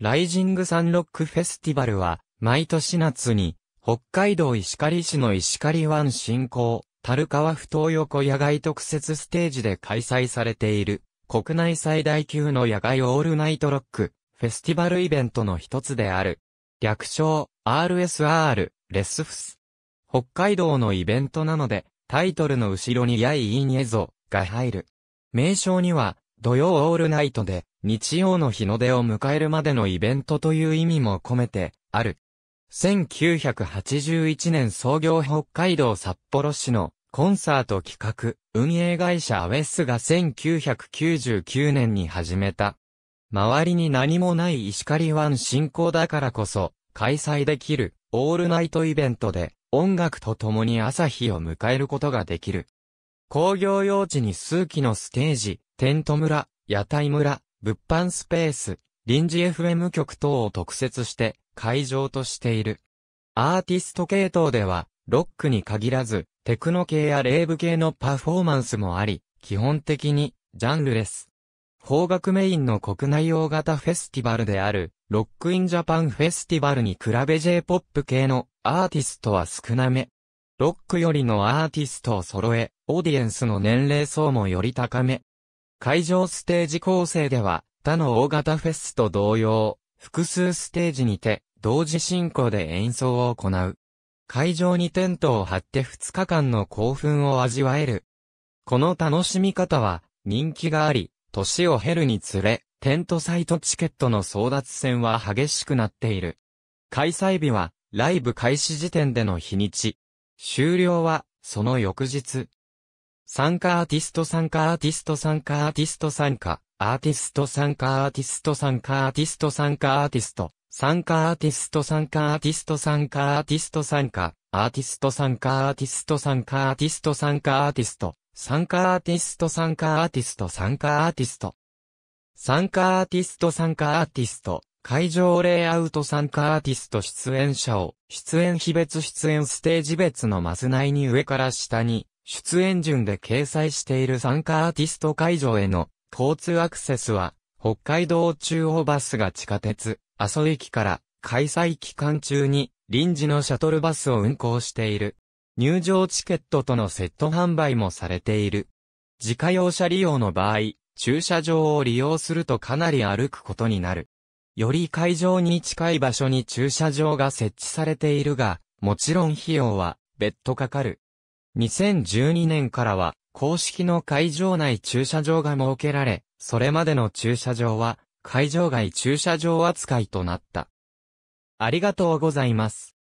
ライジングサンロックフェスティバルは、毎年夏に、北海道石狩市の石狩湾振興、樽川不頭横野外特設ステージで開催されている、国内最大級の野外オールナイトロック、フェスティバルイベントの一つである。略称、RSR、レスフス。北海道のイベントなので、タイトルの後ろにやいいにえぞ、が入る。名称には、土曜オールナイトで、日曜の日の出を迎えるまでのイベントという意味も込めて、ある。1981年創業北海道札幌市のコンサート企画、運営会社アウェスが1999年に始めた。周りに何もない石狩湾振興だからこそ、開催できる、オールナイトイベントで、音楽と共に朝日を迎えることができる。工業用地に数機のステージ、テント村、屋台村、物販スペース、臨時 FM 局等を特設して会場としている。アーティスト系統では、ロックに限らず、テクノ系やレーブ系のパフォーマンスもあり、基本的に、ジャンルです。方角メインの国内大型フェスティバルである、ロックインジャパンフェスティバルに比べ J-POP 系のアーティストは少なめ。ロックよりのアーティストを揃え、オーディエンスの年齢層もより高め。会場ステージ構成では、他の大型フェスと同様、複数ステージにて、同時進行で演奏を行う。会場にテントを張って2日間の興奮を味わえる。この楽しみ方は、人気があり、年を経るにつれ、テントサイトチケットの争奪戦は激しくなっている。開催日は、ライブ開始時点での日にち。終了は、その翌日。参加アーティスト参加アーティスト参加アーティスト参加アーティスト参加アーティスト参加アーティスト参加アーティスト参加アーティスト参加アーティスト参加アーティスト参加アーティスト参加アーティスト参加アーティスト参加アーティスト参加アーティスト参加アーティスト参加アーティスト参加アーティスト参加アーティスト会場レイアウト参加アーティスト出演者を、出演日別出演ステージ別のマス内に上から下に、出演順で掲載している参加アーティスト会場への交通アクセスは、北海道中央バスが地下鉄、阿蘇駅から開催期間中に臨時のシャトルバスを運行している。入場チケットとのセット販売もされている。自家用車利用の場合、駐車場を利用するとかなり歩くことになる。より会場に近い場所に駐車場が設置されているが、もちろん費用は別途かかる。2012年からは、公式の会場内駐車場が設けられ、それまでの駐車場は、会場外駐車場扱いとなった。ありがとうございます。